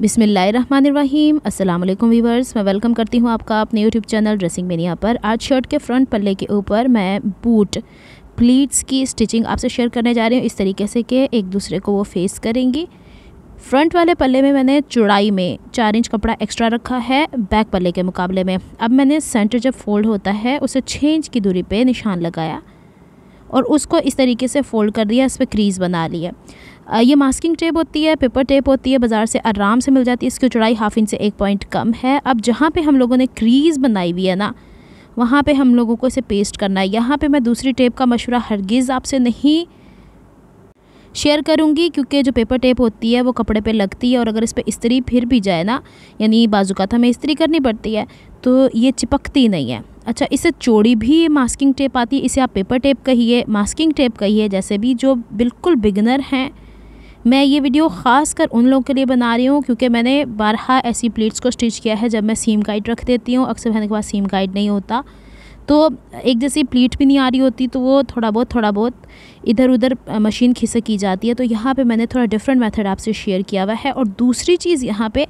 बिसमीम अल्लाम वीवर्स मैं वेलकम करती हूँ आपका अपने यूट्यूब चैनल ड्रेसिंग मेनिया पर आज शर्ट के फ्रंट पल्ले के ऊपर मैं बूट प्लीट्स की स्टिचिंग आपसे शेयर करने जा रही हूँ इस तरीके से कि एक दूसरे को वो फेस करेंगी फ्रंट वाले पल्ले में मैंने चौड़ाई में चार इंच कपड़ा एक्स्ट्रा रखा है बैक पल्ले के मुकाबले में अब मैंने सेंटर जब फोल्ड होता है उसे छः इंच की दूरी पर निशान लगाया और उसको इस तरीके से फ़ोल्ड कर दिया इस पर क्रीज़ बना लिया ये मास्किंग टेप होती है पेपर टेप होती है बाज़ार से आराम से मिल जाती है इसकी चौड़ाई हाफ इंच से एक पॉइंट कम है अब जहाँ पे हम लोगों ने क्रीज़ बनाई हुई है ना वहाँ पे हम लोगों को इसे पेस्ट करना है यहाँ पे मैं दूसरी टेप का मशवरा हरगिज़ आपसे नहीं शेयर करूँगी क्योंकि जो पेपर टेप होती है वो कपड़े पर लगती है और अगर इस पर इस्त्री फिर भी जाए ना यानी बाजू का था हमें इस्त्री करनी पड़ती है तो ये चिपकती नहीं है अच्छा इसे चोड़ी भी मास्किंग टेप आती है इसे आप पेपर टेप कहिए मास्किंग टेप कहिए जैसे भी जो बिल्कुल बिगनर हैं मैं ये वीडियो ख़ास कर उन लोगों के लिए बना रही हूँ क्योंकि मैंने बारह ऐसी प्लेट्स को स्टिच किया है जब मैं सीम गाइड रख देती हूँ अक्सर मैंने के पास सीम गाइड नहीं होता तो एक जैसी प्लीट भी नहीं आ रही होती तो वो थोड़ा बहुत थोड़ा बहुत इधर उधर मशीन खिसक की जाती है तो यहाँ पे मैंने थोड़ा डिफरेंट मेथड आपसे शेयर किया हुआ है और दूसरी चीज़ यहाँ पे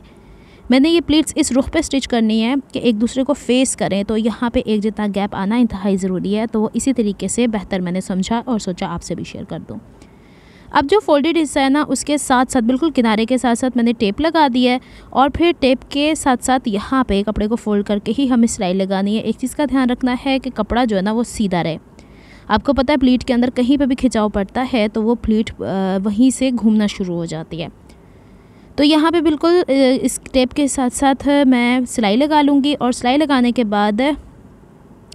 मैंने ये प्लीट्स इस रुख पे स्टिच करनी है कि एक दूसरे को फेस करें तो यहाँ पे एक जितना गैप आना इंतहाई ज़रूरी है तो इसी तरीके से बेहतर मैंने समझा और सोचा आपसे भी शेयर कर दूँ अब जो फोल्डेड हिस्सा है ना उसके साथ साथ बिल्कुल किनारे के साथ साथ मैंने टेप लगा दी है और फिर टेप के साथ साथ यहाँ पे कपड़े को फोल्ड करके ही हमें सिलाई लगानी है एक चीज़ का ध्यान रखना है कि कपड़ा जो है ना वो सीधा रहे आपको पता है प्लीट के अंदर कहीं पर भी खिंचाव पड़ता है तो वो प्लीट वहीं से घूमना शुरू हो जाती है तो यहाँ पे बिल्कुल इस टेप के साथ साथ मैं सिलाई लगा लूँगी और सिलाई लगाने के बाद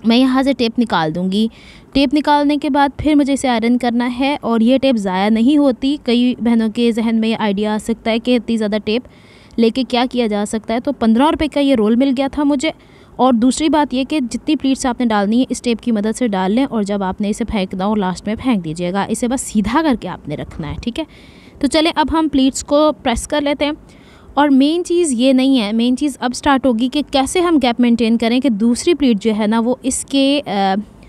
मैं यहाँ से टेप निकाल दूँगी टेप निकालने के बाद फिर मुझे इसे आयरन करना है और ये टेप ज़ाया नहीं होती कई बहनों के जहन में आइडिया आ सकता है कि इतनी ज़्यादा टेप लेके क्या किया जा सकता है तो पंद्रह रुपये का ये रोल मिल गया था मुझे और दूसरी बात ये कि जितनी प्लीट्स आपने डालनी है इस टेप की मदद से डाल लें और जब आपने इसे फेंकना हो लास्ट में फेंक दीजिएगा इसे बस सीधा करके आपने रखना है ठीक है तो चले अब हम प्लीट्स को प्रेस कर लेते हैं और मेन चीज़ ये नहीं है मेन चीज़ अब स्टार्ट होगी कि कैसे हम गैप मेंटेन करें कि दूसरी प्लेट जो है ना वो इसके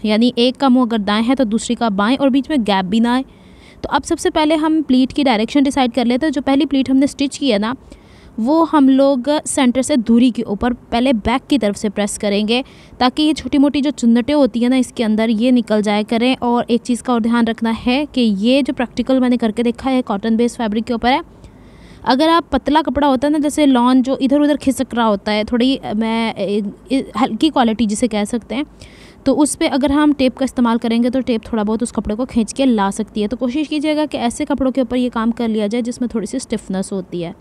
यानी एक का मुँह अगर दाएँ है तो दूसरी का बाएँ और बीच में गैप भी ना आए तो अब सबसे पहले हम प्लीट की डायरेक्शन डिसाइड कर लेते हैं जो पहली प्लीट हमने स्टिच की है ना वो हम लोग सेंटर से दूरी के ऊपर पहले बैक की तरफ से प्रेस करेंगे ताकि ये छोटी मोटी जो चुन्नटें होती हैं ना इसके अंदर ये निकल जाए करें और एक चीज़ का और ध्यान रखना है कि ये जो प्रैक्टिकल मैंने करके देखा है कॉटन बेस्ड फैब्रिक के ऊपर है अगर आप पतला कपड़ा होता है ना जैसे लॉन जो इधर उधर खिसक रहा होता है थोड़ी मैं हल्की क्वालिटी जिसे कह सकते हैं तो उस पर अगर हम टेप का इस्तेमाल करेंगे तो टेप थोड़ा बहुत उस कपड़े को खींच के ला सकती है तो कोशिश कीजिएगा कि ऐसे कपड़ों के ऊपर ये काम कर लिया जाए जिसमें थोड़ी सी स्टिफनेस होती है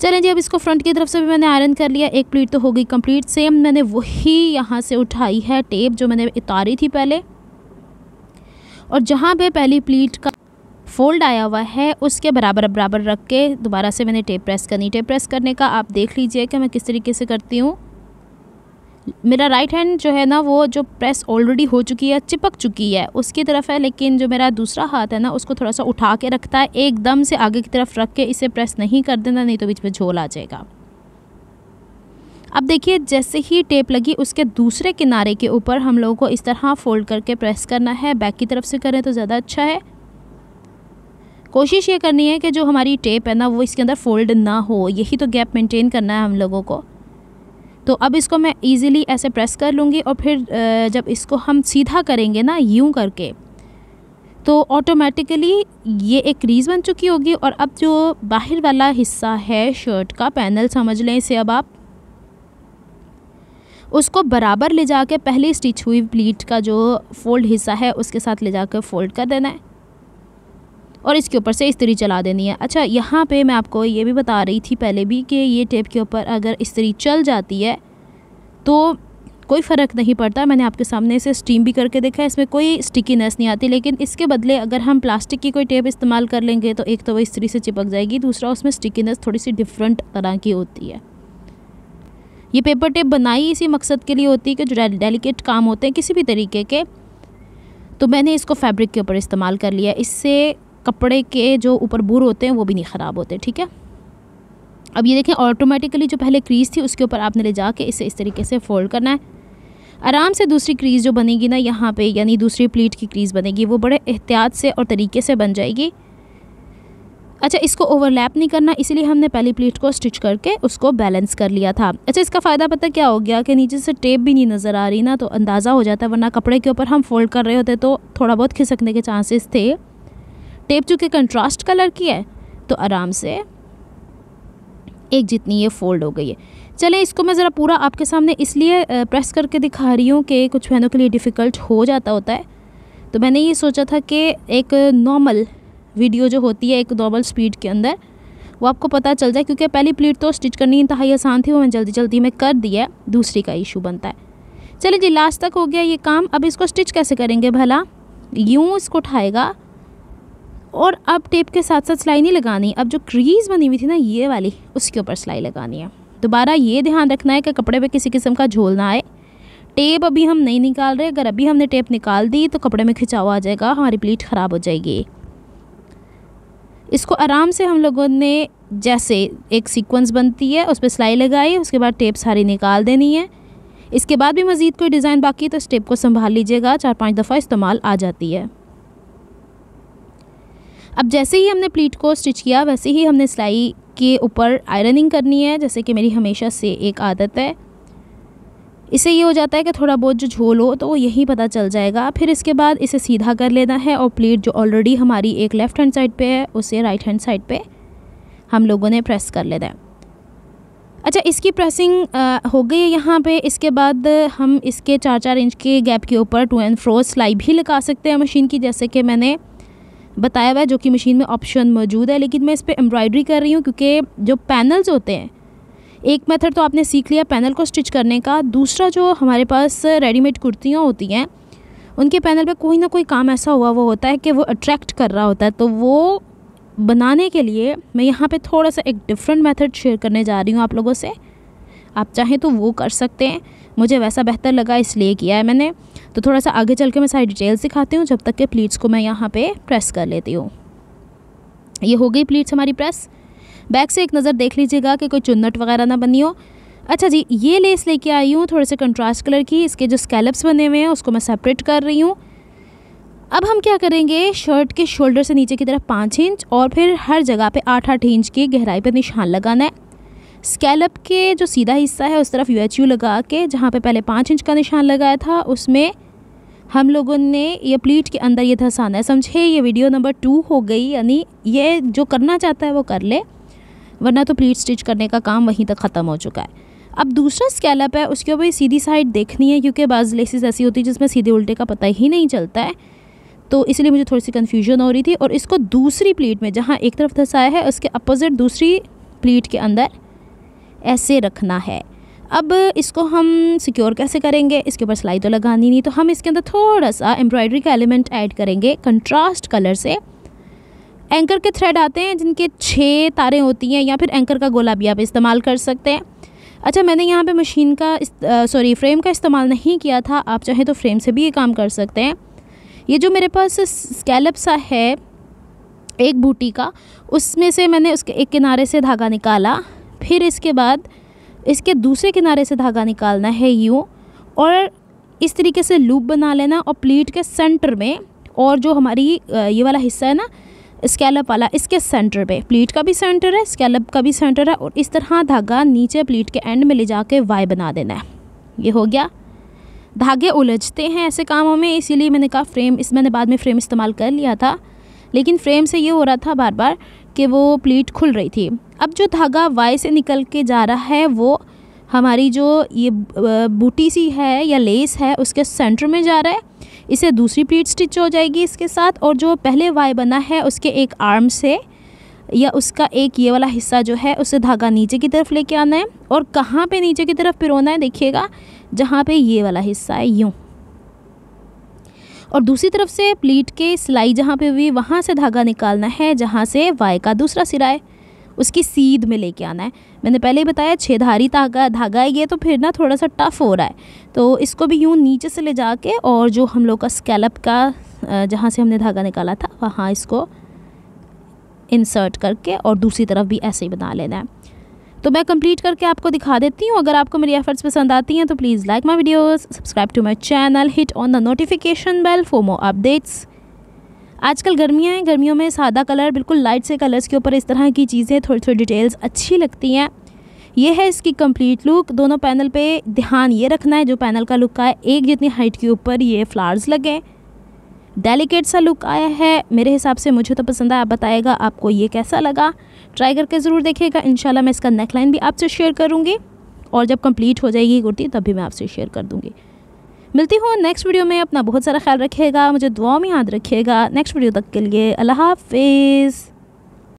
चलें जी अब इसको फ्रंट की तरफ से भी मैंने आयरन कर लिया एक प्लीट तो हो गई कंप्लीट सेम मैंने वही यहाँ से उठाई है टेप जो मैंने उतारी थी पहले और जहाँ पे पहली प्लीट का फोल्ड आया हुआ है उसके बराबर बराबर रख के दोबारा से मैंने टेप प्रेस करनी टेप प्रेस करने का आप देख लीजिए कि मैं किस तरीके से करती हूँ मेरा राइट हैंड जो है ना वो जो प्रेस ऑलरेडी हो चुकी है चिपक चुकी है उसकी तरफ है लेकिन जो मेरा दूसरा हाथ है ना उसको थोड़ा सा उठा के रखता है एकदम से आगे की तरफ रख के इसे प्रेस नहीं कर देना नहीं तो बीच में झोल आ जाएगा अब देखिए जैसे ही टेप लगी उसके दूसरे किनारे के ऊपर हम लोगों को इस तरह फोल्ड करके प्रेस करना है बैक की तरफ से करें तो ज़्यादा अच्छा है कोशिश ये करनी है कि जो हमारी टेप है ना वो इसके अंदर फोल्ड ना हो यही तो गैप मेंटेन करना है हम लोगों को तो अब इसको मैं इजीली ऐसे प्रेस कर लूँगी और फिर जब इसको हम सीधा करेंगे ना यूँ करके तो ऑटोमेटिकली ये एक क्रीज़ बन चुकी होगी और अब जो बाहर वाला हिस्सा है शर्ट का पैनल समझ लें इसे अब आप उसको बराबर ले जाके पहले स्टिच हुई प्लीट का जो फोल्ड हिस्सा है उसके साथ ले जाकर फोल्ड कर देना है और इसके ऊपर से इस्तरी चला देनी है अच्छा यहाँ पे मैं आपको ये भी बता रही थी पहले भी कि ये टेप के ऊपर अगर इस्तरी चल जाती है तो कोई फ़र्क नहीं पड़ता मैंने आपके सामने इसे स्टीम भी करके देखा है इसमें कोई स्टिकीनेस नहीं आती लेकिन इसके बदले अगर हम प्लास्टिक की कोई टेप इस्तेमाल कर लेंगे तो एक तो वह इस्तरी से चिपक जाएगी दूसरा उसमें स्टिकीनेस थोड़ी सी डिफरेंट तरह की होती है ये पेपर टेप बनाई इसी मकसद के लिए होती है कि जो डेलिकेट काम होते हैं किसी भी तरीके के तो मैंने इसको फैब्रिक के ऊपर इस्तेमाल कर लिया इससे कपड़े के जो ऊपर बुर होते हैं वो भी नहीं ख़राब होते ठीक है अब ये देखें ऑटोमेटिकली जो पहले क्रीज़ थी उसके ऊपर आपने ले जाके इसे इस तरीके से फोल्ड करना है आराम से दूसरी क्रीज़ जो बनेगी ना यहाँ पे यानी दूसरी प्लीट की क्रीज़ बनेगी वो बड़े एहतियात से और तरीके से बन जाएगी अच्छा इसको ओवरलैप नहीं करना इसीलिए हमने पहली प्लीट को स्टिच करके उसको बैलेंस कर लिया था अच्छा इसका फ़ायदा पता क्या हो गया कि नीचे से टेप भी नहीं नज़र आ रही ना तो अंदाज़ा हो जाता वरना कपड़े के ऊपर हम फोल्ड कर रहे होते तो थोड़ा बहुत खिसकने के चांसेस थे टेप चूँकि कंट्रास्ट कलर की है तो आराम से एक जितनी ये फोल्ड हो गई है चले इसको मैं ज़रा पूरा आपके सामने इसलिए प्रेस करके दिखा रही हूँ कि कुछ बहनों के लिए डिफ़िकल्ट हो जाता होता है तो मैंने ये सोचा था कि एक नॉर्मल वीडियो जो होती है एक नॉर्मल स्पीड के अंदर वो आपको पता चल जाए क्योंकि पहली प्लीट तो स्टिच करनी इंतहाई आसान थी वो मैंने जल्दी जल्दी में कर दिया दूसरी का इशू बनता है चलिए जी लास्ट तक हो गया ये काम अब इसको स्टिच कैसे करेंगे भला यूँ इसको उठाएगा और अब टेप के साथ साथ सिलाई नहीं लगानी अब जो क्रीज़ बनी हुई थी ना ये वाली उसके ऊपर सिलाई लगानी है दोबारा ये ध्यान रखना है कि कपड़े पे किसी किस्म का झोल ना आए टेप अभी हम नहीं निकाल रहे अगर अभी हमने टेप निकाल दी तो कपड़े में खिंचाव आ जाएगा हमारी प्लीट ख़राब हो जाएगी इसको आराम से हम लोगों ने जैसे एक सीक्वेंस बनती है उस पर सिलाई लगाई उसके बाद टेप सारी निकाल देनी है इसके बाद भी मज़ीद कोई डिज़ाइन बाकी है तो इस टेप को संभाल लीजिएगा चार पाँच दफ़ा इस्तेमाल आ जाती है अब जैसे ही हमने प्लीट को स्टिच किया वैसे ही हमने सिलाई के ऊपर आयरनिंग करनी है जैसे कि मेरी हमेशा से एक आदत है इससे ये हो जाता है कि थोड़ा बहुत जो झोल हो तो वो यही पता चल जाएगा फिर इसके बाद इसे सीधा कर लेना है और प्लेट जो ऑलरेडी हमारी एक लेफ़्ट हैंड साइड पे है उसे राइट हैंड साइड पे हम लोगों ने प्रेस कर लेना है अच्छा इसकी प्रेसिंग आ, हो गई है यहाँ पे इसके बाद हम इसके चार चार इंच के गैप के ऊपर टू एंड फ्रो सिलाई भी लगा सकते हैं मशीन की जैसे कि मैंने बताया हुआ है जो कि मशीन में ऑप्शन मौजूद है लेकिन मैं इस पर एम्ब्रॉयडरी कर रही हूँ क्योंकि जो पैनल्स होते हैं एक मेथड तो आपने सीख लिया पैनल को स्टिच करने का दूसरा जो हमारे पास रेडीमेड कुर्तियाँ होती हैं उनके पैनल पे कोई ना कोई काम ऐसा हुआ वो होता है कि वो अट्रैक्ट कर रहा होता है तो वो बनाने के लिए मैं यहाँ पे थोड़ा सा एक डिफरेंट मेथड शेयर करने जा रही हूँ आप लोगों से आप चाहें तो वो कर सकते हैं मुझे वैसा बेहतर लगा इसलिए किया है मैंने तो थोड़ा सा आगे चल के मैं सारी डिटेल्स दिखाती हूँ जब तक के प्लीट्स को मैं यहाँ पे प्रेस कर लेती हूँ ये हो गई प्लीट्स हमारी प्रेस बैक से एक नज़र देख लीजिएगा कि कोई चुन्नट वगैरह ना बनी हो अच्छा जी ये लेस लेके आई हूँ थोड़े से कंट्रास्ट कलर की इसके जो स्कैलप्स बने हुए हैं उसको मैं सेपरेट कर रही हूँ अब हम क्या करेंगे शर्ट के शोल्डर से नीचे की तरफ पाँच इंच और फिर हर जगह पे आठ आठ इंच की गहराई पर निशान लगाना है स्कैलप के जो सीधा हिस्सा है उस तरफ यू लगा के जहाँ पे पहले पाँच इंच का निशान लगाया था उसमें हम लोगों ने ये प्लीट के अंदर ये धसाना है समझे ये वीडियो नंबर टू हो गई यानी ये जो करना चाहता है वो कर ले वरना तो प्लीट स्टिच करने का काम वहीं तक ख़त्म हो चुका है अब दूसरा स्कैलप है उसके ऊपर सीधी साइड देखनी है क्योंकि बाज़ लेसिस ऐसी होती है जिसमें सीधे उल्टे का पता ही नहीं चलता है तो इसलिए मुझे थोड़ी सी कन्फ्यूजन हो रही थी और इसको दूसरी प्लेट में जहाँ एक तरफ धसाया है उसके अपोज़िट दूसरी प्लेट के अंदर ऐसे रखना है अब इसको हम सिक्योर कैसे करेंगे इसके ऊपर सिलाई तो लगानी नहीं तो हम इसके अंदर थोड़ा सा एम्ब्रॉयडरी का एलिमेंट ऐड करेंगे कंट्रास्ट कलर से एंकर के थ्रेड आते हैं जिनके छः तारें होती हैं या फिर एंकर का गोला भी आप इस्तेमाल कर सकते हैं अच्छा मैंने यहाँ पे मशीन का सॉरी फ्रेम का इस्तेमाल नहीं किया था आप चाहें तो फ्रेम से भी ये काम कर सकते हैं ये जो मेरे पास स्कैलप सा है एक बूटी का उसमें से मैंने उसके एक किनारे से धागा निकाला फिर इसके बाद इसके दूसरे किनारे से धागा निकालना है यूँ और इस तरीके से लूप बना लेना और प्लीट के सेंटर में और जो हमारी ये वाला हिस्सा है ना स्कैलप वाला इसके सेंटर पे प्लीट का भी सेंटर है स्कैलप का भी सेंटर है और इस तरह धागा नीचे प्लीट के एंड में ले जाके वाई बना देना है ये हो गया धागे उलझते हैं ऐसे कामों में इसीलिए मैंने कहा फ्रेम इस मैंने बाद में फ्रेम इस्तेमाल कर लिया था लेकिन फ्रेम से ये हो रहा था बार बार कि वो प्लीट खुल रही थी अब जो धागा वाई से निकल के जा रहा है वो हमारी जो ये बूटी सी है या लेस है उसके सेंटर में जा रहा है इसे दूसरी प्लीट स्टिच हो जाएगी इसके साथ और जो पहले वाई बना है उसके एक आर्म से या उसका एक ये वाला हिस्सा जो है उसे धागा नीचे की तरफ लेके आना है और कहाँ पे नीचे की तरफ पिरोना है देखिएगा जहाँ पे ये वाला हिस्सा है यूँ और दूसरी तरफ से प्लीट के सिलाई जहाँ पे हुई वहाँ से धागा निकालना है जहाँ से वाई का दूसरा सिरा है उसकी सीध में लेके आना है मैंने पहले ही बताया छेधारी धागा धागा है ये तो फिर ना थोड़ा सा टफ हो रहा है तो इसको भी यूँ नीचे से ले जाके और जो हम लोग का स्कैलप का जहाँ से हमने धागा निकाला था वहाँ इसको इंसर्ट करके और दूसरी तरफ भी ऐसे ही बना लेना है तो मैं कंप्लीट करके आपको दिखा देती हूँ अगर आपको मेरी एफर्ट्स पसंद आती हैं तो please like my videos subscribe to my channel hit on the notification bell for more updates आजकल गर्मियाँ हैं गर्मियों में सादा कलर बिल्कुल लाइट से कलर्स के ऊपर इस तरह की चीज़ें थोड़ी थोड़ी डिटेल्स अच्छी लगती हैं ये है इसकी कंप्लीट लुक दोनों पैनल पे ध्यान ये रखना है जो पैनल का लुक आए एक जितनी हाइट के ऊपर ये फ्लावर्स लगे डेलिकेट सा लुक आया है मेरे हिसाब से मुझे तो पसंद आया बताएगा आपको ये कैसा लगा ट्राई करके ज़रूर देखिएगा इन मैं इसका नेकलाइन भी आपसे शेयर करूँगी और जब कंप्लीट हो जाएगी कुर्ती तब भी मैं आपसे शेयर कर दूँगी मिलती हूँ नेक्स्ट वीडियो में अपना बहुत सारा ख्याल रखिएगा मुझे दुआ में याद रखिएगा नेक्स्ट वीडियो तक के लिए अल्लाह हाफिज़